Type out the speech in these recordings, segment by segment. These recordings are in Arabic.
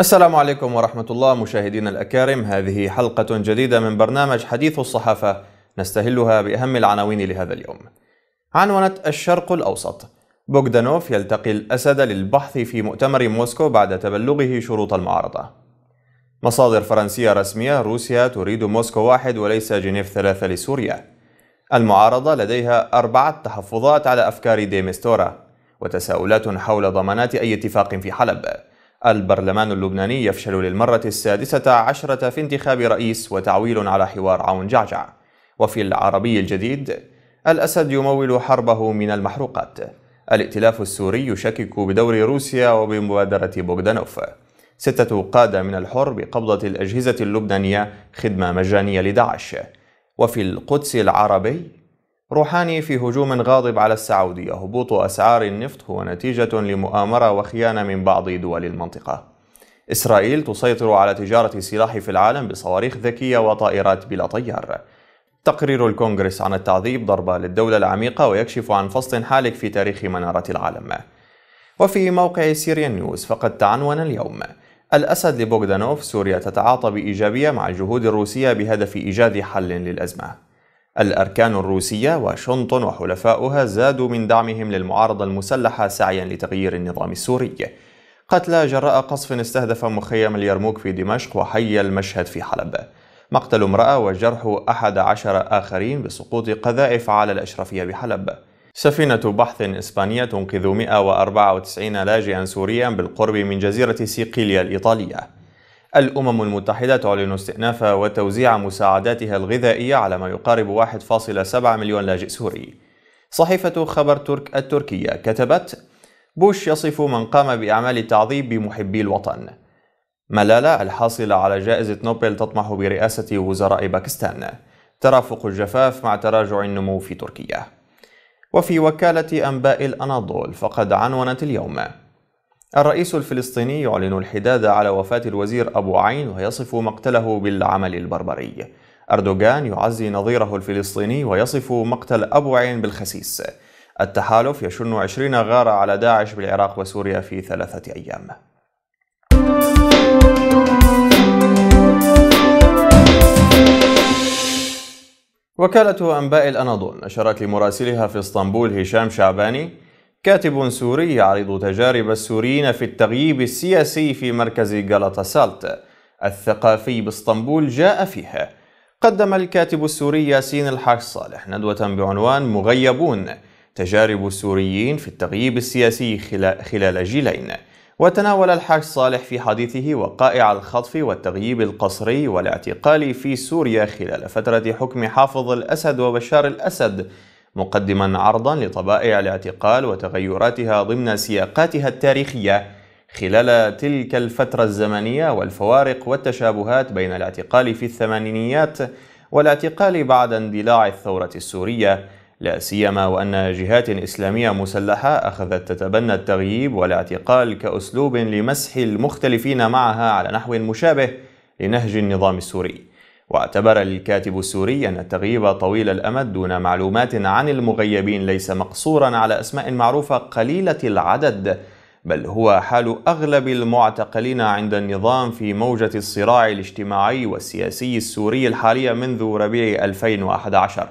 السلام عليكم ورحمة الله مشاهدينا الأكارم هذه حلقة جديدة من برنامج حديث الصحافة نستهلها بأهم العناوين لهذا اليوم عنونت الشرق الأوسط بوغدانوف يلتقي الأسد للبحث في مؤتمر موسكو بعد تبلغه شروط المعارضة مصادر فرنسية رسمية روسيا تريد موسكو واحد وليس جنيف ثلاثة لسوريا المعارضة لديها أربعة تحفظات على أفكار ديمستورا وتساؤلات حول ضمانات أي اتفاق في حلب البرلمان اللبناني يفشل للمرة السادسة عشرة في انتخاب رئيس وتعويل على حوار عون جعجع وفي العربي الجديد الأسد يمول حربه من المحروقات الائتلاف السوري يشكك بدور روسيا وبمبادرة بوغدانوف ستة قادة من الحر بقبضة الأجهزة اللبنانية خدمة مجانية لداعش وفي القدس العربي روحاني في هجوم غاضب على السعودية هبوط أسعار النفط هو نتيجة لمؤامرة وخيانة من بعض دول المنطقة إسرائيل تسيطر على تجارة السلاح في العالم بصواريخ ذكية وطائرات بلا طيار تقرير الكونغرس عن التعذيب ضربة للدولة العميقة ويكشف عن فصل حالك في تاريخ منارة العالم وفي موقع سيريا نيوز فقد تعنون اليوم الأسد لبوغدانوف سوريا تتعاطى بإيجابية مع الجهود الروسية بهدف إيجاد حل للأزمة الأركان الروسية واشنطن وحلفاؤها زادوا من دعمهم للمعارضة المسلحة سعيا لتغيير النظام السوري قتلى جراء قصف استهدف مخيم اليرموك في دمشق وحي المشهد في حلب مقتل امرأة وجرح أحد عشر آخرين بسقوط قذائف على الأشرفية بحلب سفينة بحث إسبانية تنقذ 194 لاجئا سوريا بالقرب من جزيرة سيقيليا الإيطالية الأمم المتحدة تعلن استئناف وتوزيع مساعداتها الغذائية على ما يقارب 1.7 مليون لاجئ سوري صحيفة خبر ترك التركية كتبت بوش يصف من قام بأعمال التعذيب بمحبي الوطن ملالا الحاصلة على جائزة نوبل تطمح برئاسة وزراء باكستان ترافق الجفاف مع تراجع النمو في تركيا وفي وكالة أنباء الأناضول فقد عنونت اليوم الرئيس الفلسطيني يعلن الحداد على وفاة الوزير أبو عين ويصف مقتله بالعمل البربري أردوغان يعزي نظيره الفلسطيني ويصف مقتل أبو عين بالخسيس التحالف يشن عشرين غارة على داعش بالعراق وسوريا في ثلاثة أيام وكالة أنباء الأناضول نشرت لمراسلها في اسطنبول هشام شعباني كاتب سوري يعرض تجارب السوريين في التغييب السياسي في مركز جلطة سالت الثقافي باسطنبول جاء فيها قدم الكاتب السوري ياسين الحاج صالح ندوة بعنوان مغيبون تجارب السوريين في التغييب السياسي خلال جيلين وتناول الحاج صالح في حديثه وقائع الخطف والتغييب القسري والاعتقال في سوريا خلال فترة حكم حافظ الأسد وبشار الأسد مقدما عرضا لطبائع الاعتقال وتغيراتها ضمن سياقاتها التاريخية خلال تلك الفترة الزمنية والفوارق والتشابهات بين الاعتقال في الثمانينيات والاعتقال بعد اندلاع الثورة السورية لا سيما وأن جهات إسلامية مسلحة أخذت تتبنى التغييب والاعتقال كأسلوب لمسح المختلفين معها على نحو مشابه لنهج النظام السوري واعتبر الكاتب السوري أن التغييب طويل الأمد دون معلومات عن المغيبين ليس مقصورا على أسماء معروفة قليلة العدد بل هو حال أغلب المعتقلين عند النظام في موجة الصراع الاجتماعي والسياسي السوري الحالية منذ ربيع 2011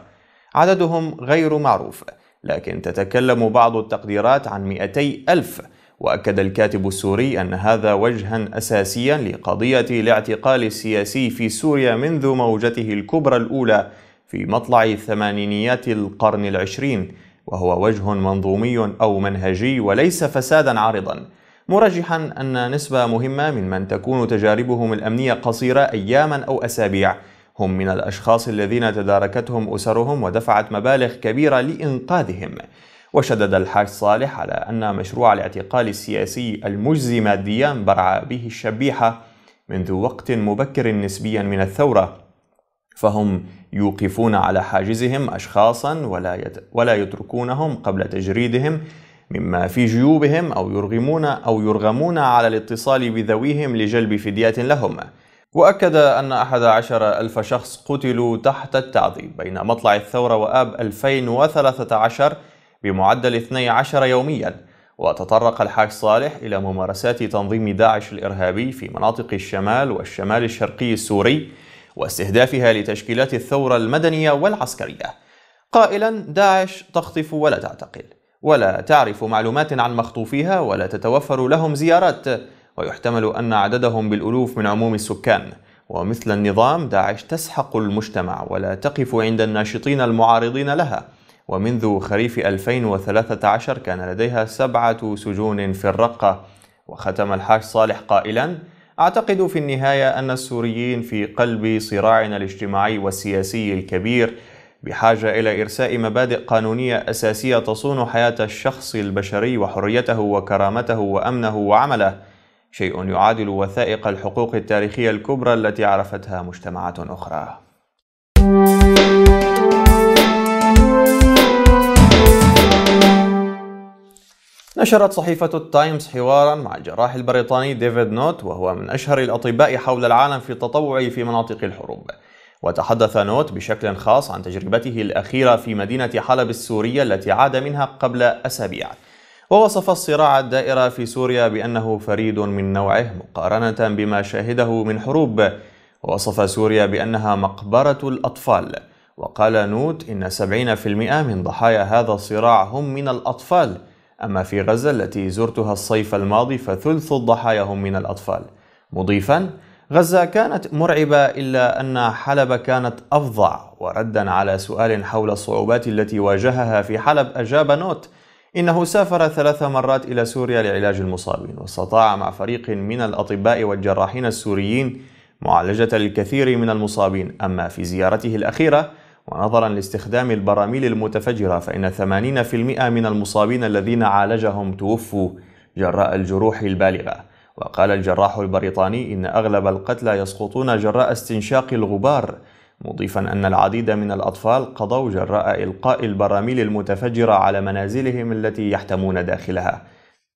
عددهم غير معروف لكن تتكلم بعض التقديرات عن 200 ألف وأكد الكاتب السوري أن هذا وجها أساسيا لقضية الاعتقال السياسي في سوريا منذ موجته الكبرى الأولى في مطلع ثمانينيات القرن العشرين وهو وجه منظومي أو منهجي وليس فسادا عارضا مرجحا أن نسبة مهمة ممن تكون تجاربهم الأمنية قصيرة أياما أو أسابيع هم من الأشخاص الذين تداركتهم أسرهم ودفعت مبالغ كبيرة لإنقاذهم وشدد الحاج صالح على أن مشروع الاعتقال السياسي المجزي ماديا برع به الشبيحة منذ وقت مبكر نسبيا من الثورة فهم يوقفون على حاجزهم أشخاصا ولا, يت... ولا يتركونهم قبل تجريدهم مما في جيوبهم أو يرغمون أو يرغمون على الاتصال بذويهم لجلب فدية لهم وأكد أن أحد عشر ألف شخص قتلوا تحت التعذيب بين مطلع الثورة وآب 2013 بمعدل 12 يومياً وتطرق الحاج صالح إلى ممارسات تنظيم داعش الإرهابي في مناطق الشمال والشمال الشرقي السوري واستهدافها لتشكيلات الثورة المدنية والعسكرية قائلا داعش تخطف ولا تعتقل ولا تعرف معلومات عن مخطوفيها ولا تتوفر لهم زيارات ويحتمل أن عددهم بالألوف من عموم السكان ومثل النظام داعش تسحق المجتمع ولا تقف عند الناشطين المعارضين لها ومنذ خريف 2013 كان لديها سبعة سجون في الرقة وختم الحاج صالح قائلا أعتقد في النهاية أن السوريين في قلب صراعنا الاجتماعي والسياسي الكبير بحاجة إلى إرساء مبادئ قانونية أساسية تصون حياة الشخص البشري وحريته وكرامته وأمنه وعمله شيء يعادل وثائق الحقوق التاريخية الكبرى التي عرفتها مجتمعات أخرى. نشرت صحيفة التايمز حوارا مع الجراح البريطاني ديفيد نوت وهو من أشهر الأطباء حول العالم في التطوع في مناطق الحروب وتحدث نوت بشكل خاص عن تجربته الأخيرة في مدينة حلب السورية التي عاد منها قبل أسابيع ووصف الصراع الدائرة في سوريا بأنه فريد من نوعه مقارنة بما شاهده من حروب ووصف سوريا بأنها مقبرة الأطفال وقال نوت إن 70% من ضحايا هذا الصراع هم من الأطفال أما في غزة التي زرتها الصيف الماضي فثلث الضحايا هم من الأطفال مضيفا غزة كانت مرعبة إلا أن حلب كانت أفظع وردا على سؤال حول الصعوبات التي واجهها في حلب أجاب نوت إنه سافر ثلاث مرات إلى سوريا لعلاج المصابين واستطاع مع فريق من الأطباء والجراحين السوريين معالجة الكثير من المصابين أما في زيارته الأخيرة ونظرا لاستخدام البراميل المتفجرة فإن 80% من المصابين الذين عالجهم توفوا جراء الجروح البالغة وقال الجراح البريطاني إن أغلب القتلى يسقطون جراء استنشاق الغبار مضيفا أن العديد من الأطفال قضوا جراء إلقاء البراميل المتفجرة على منازلهم التي يحتمون داخلها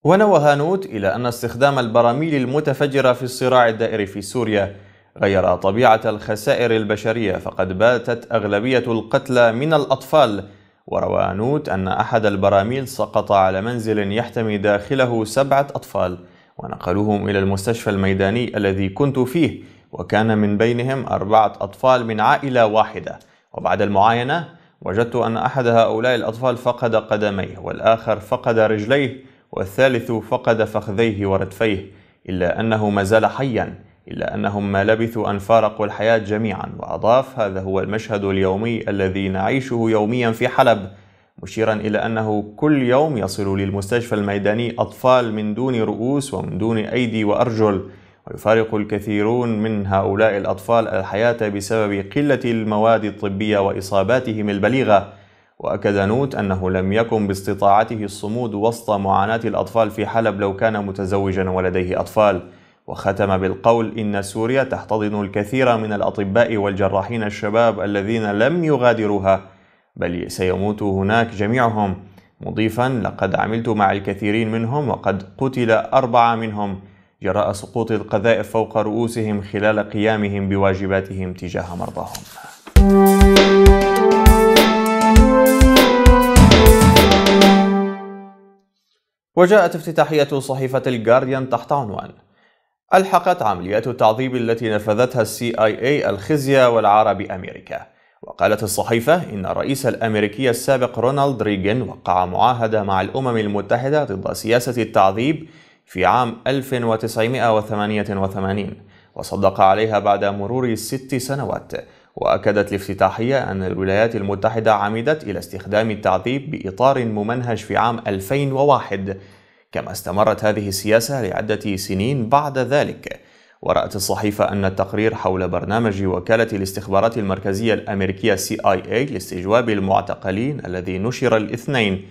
ونوى هانوت إلى أن استخدام البراميل المتفجرة في الصراع الدائري في سوريا غير طبيعة الخسائر البشرية فقد باتت أغلبية القتلى من الأطفال وروى نوت أن أحد البراميل سقط على منزل يحتمي داخله سبعة أطفال ونقلوهم إلى المستشفى الميداني الذي كنت فيه وكان من بينهم أربعة أطفال من عائلة واحدة وبعد المعاينة وجدت أن أحد هؤلاء الأطفال فقد قدميه والآخر فقد رجليه والثالث فقد فخذيه وردفيه إلا أنه ما زال حياً إلا أنهم ما لبثوا أن فارقوا الحياة جميعا وأضاف هذا هو المشهد اليومي الذي نعيشه يوميا في حلب مشيرا إلى أنه كل يوم يصل للمستشفى الميداني أطفال من دون رؤوس ومن دون أيدي وأرجل ويفارق الكثيرون من هؤلاء الأطفال الحياة بسبب قلة المواد الطبية وإصاباتهم البليغة وأكد نوت أنه لم يكن باستطاعته الصمود وسط معاناة الأطفال في حلب لو كان متزوجا ولديه أطفال وختم بالقول إن سوريا تحتضن الكثير من الأطباء والجراحين الشباب الذين لم يغادروها بل سيموت هناك جميعهم مضيفا لقد عملت مع الكثيرين منهم وقد قتل أربعة منهم جراء سقوط القذائف فوق رؤوسهم خلال قيامهم بواجباتهم تجاه مرضاهم وجاءت افتتاحية صحيفة الجارديان تحت عنوان ألحقت عمليات التعذيب التي نفذتها السي آي اي الخزي والعار بأمريكا وقالت الصحيفة إن الرئيس الأمريكي السابق رونالد ريغن وقع معاهدة مع الأمم المتحدة ضد سياسة التعذيب في عام 1988 وصدق عليها بعد مرور ست سنوات وأكدت الافتتاحية أن الولايات المتحدة عمدت إلى استخدام التعذيب بإطار ممنهج في عام 2001 كما استمرت هذه السياسة لعدة سنين بعد ذلك ورأت الصحيفة أن التقرير حول برنامج وكالة الاستخبارات المركزية الأمريكية CIA لاستجواب المعتقلين الذي نشر الاثنين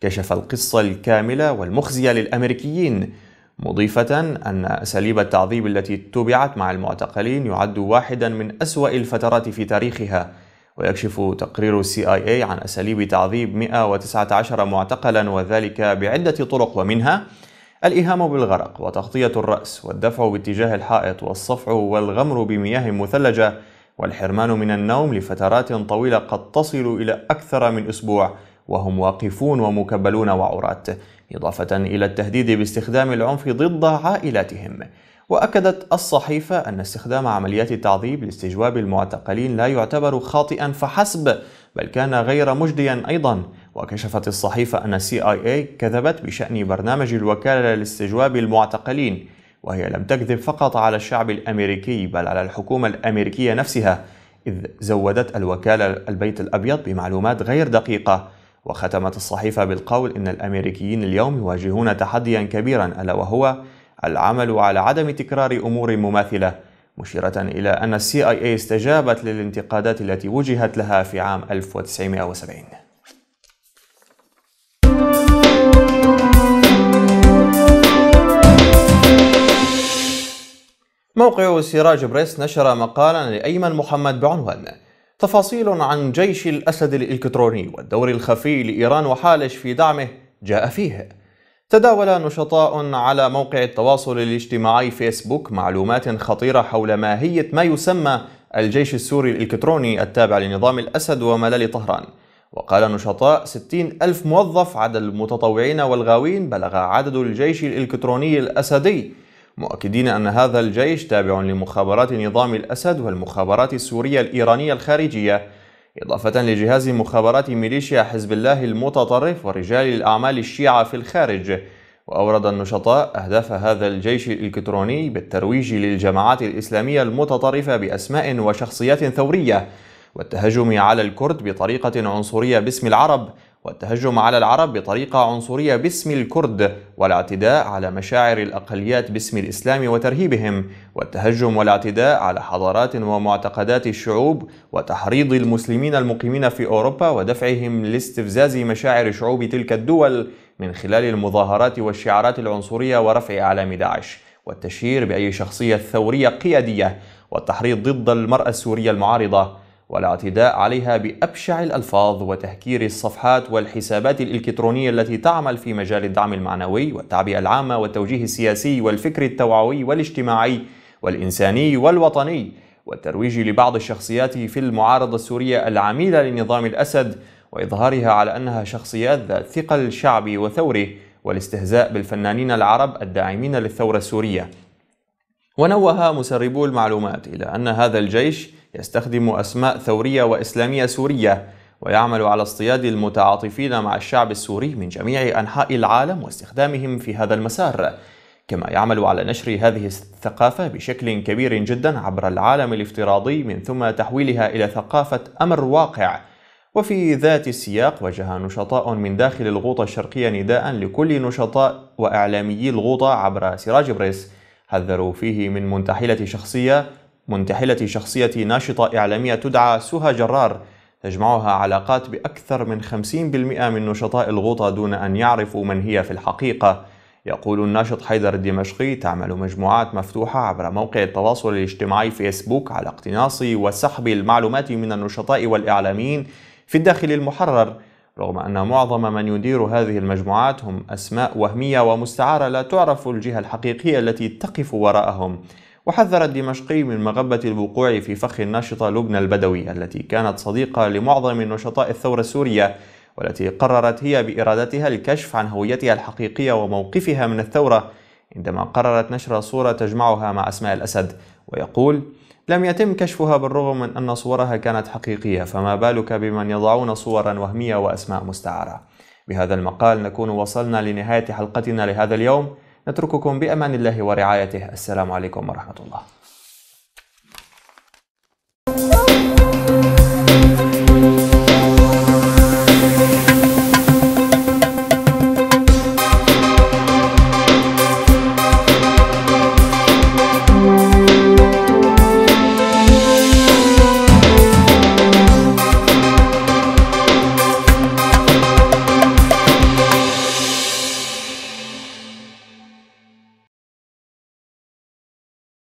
كشف القصة الكاملة والمخزية للأمريكيين مضيفة أن أساليب التعذيب التي اتبعت مع المعتقلين يعد واحدا من أسوأ الفترات في تاريخها ويكشف تقرير السي اي اي عن أساليب تعذيب 119 معتقلا وذلك بعدة طرق ومنها الإيهام بالغرق وتغطية الرأس والدفع باتجاه الحائط والصفع والغمر بمياه مثلجة والحرمان من النوم لفترات طويلة قد تصل إلى أكثر من أسبوع وهم واقفون ومكبلون وعرات إضافة إلى التهديد باستخدام العنف ضد عائلاتهم وأكدت الصحيفة أن استخدام عمليات التعذيب لاستجواب المعتقلين لا يعتبر خاطئا فحسب بل كان غير مجديا أيضا وكشفت الصحيفة أن آي اي كذبت بشأن برنامج الوكالة لاستجواب المعتقلين وهي لم تكذب فقط على الشعب الأمريكي بل على الحكومة الأمريكية نفسها إذ زودت الوكالة البيت الأبيض بمعلومات غير دقيقة وختمت الصحيفة بالقول إن الأمريكيين اليوم يواجهون تحديا كبيرا ألا وهو العمل على عدم تكرار أمور مماثلة مشيرة إلى أن السي آي إي استجابت للانتقادات التي وجهت لها في عام 1970 موقع سراج بريس نشر مقالا لأيمن محمد بعنوان تفاصيل عن جيش الأسد الإلكتروني والدور الخفي لإيران وحالش في دعمه جاء فيه تداول نشطاء على موقع التواصل الاجتماعي فيسبوك معلومات خطيرة حول ماهية ما يسمى الجيش السوري الإلكتروني التابع لنظام الأسد وملال طهران وقال نشطاء 60 ألف موظف عدد المتطوعين والغاوين بلغ عدد الجيش الإلكتروني الأسدي مؤكدين أن هذا الجيش تابع لمخابرات نظام الأسد والمخابرات السورية الإيرانية الخارجية إضافة لجهاز مخابرات ميليشيا حزب الله المتطرف ورجال الأعمال الشيعة في الخارج وأورد النشطاء أهداف هذا الجيش الإلكتروني بالترويج للجماعات الإسلامية المتطرفة بأسماء وشخصيات ثورية والتهجم على الكرد بطريقة عنصرية باسم العرب والتهجم على العرب بطريقة عنصرية باسم الكرد والاعتداء على مشاعر الأقليات باسم الإسلام وترهيبهم والتهجم والاعتداء على حضارات ومعتقدات الشعوب وتحريض المسلمين المقيمين في أوروبا ودفعهم لاستفزاز مشاعر شعوب تلك الدول من خلال المظاهرات والشعارات العنصرية ورفع أعلام داعش والتشهير بأي شخصية ثورية قيادية والتحريض ضد المرأة السورية المعارضة والاعتداء عليها بأبشع الألفاظ وتهكير الصفحات والحسابات الإلكترونية التي تعمل في مجال الدعم المعنوي والتعبئة العامة والتوجيه السياسي والفكر التوعوي والاجتماعي والإنساني والوطني والترويج لبعض الشخصيات في المعارضة السورية العميلة لنظام الأسد وإظهارها على أنها شخصيات ذات ثقل شعبي وثوره والاستهزاء بالفنانين العرب الداعمين للثورة السورية ونوه مسربو المعلومات إلى أن هذا الجيش يستخدم أسماء ثورية وإسلامية سورية ويعمل على اصطياد المتعاطفين مع الشعب السوري من جميع أنحاء العالم واستخدامهم في هذا المسار كما يعمل على نشر هذه الثقافة بشكل كبير جدا عبر العالم الافتراضي من ثم تحويلها إلى ثقافة أمر واقع وفي ذات السياق وجه نشطاء من داخل الغوطة الشرقية نداء لكل نشطاء وإعلاميي الغوطة عبر سراج بريس حذروا فيه من منتحلة شخصية منتحلة شخصية ناشطة إعلامية تدعى سهى جرار تجمعها علاقات بأكثر من 50% من نشطاء الغوطة دون أن يعرفوا من هي في الحقيقة يقول الناشط حيدر الدمشقي تعمل مجموعات مفتوحة عبر موقع التواصل الاجتماعي فيسبوك على اقتناص وسحب المعلومات من النشطاء والإعلاميين في الداخل المحرر رغم أن معظم من يدير هذه المجموعات هم أسماء وهمية ومستعارة لا تعرف الجهة الحقيقية التي تقف وراءهم وحذر الدمشقي من مغبة الوقوع في فخ الناشطة لبنى البدوي التي كانت صديقة لمعظم نشطاء الثورة السورية والتي قررت هي بإرادتها الكشف عن هويتها الحقيقية وموقفها من الثورة عندما قررت نشر صورة تجمعها مع أسماء الأسد ويقول لم يتم كشفها بالرغم من أن صورها كانت حقيقية فما بالك بمن يضعون صورا وهمية وأسماء مستعارة بهذا المقال نكون وصلنا لنهاية حلقتنا لهذا اليوم نترككم بأمان الله ورعايته السلام عليكم ورحمة الله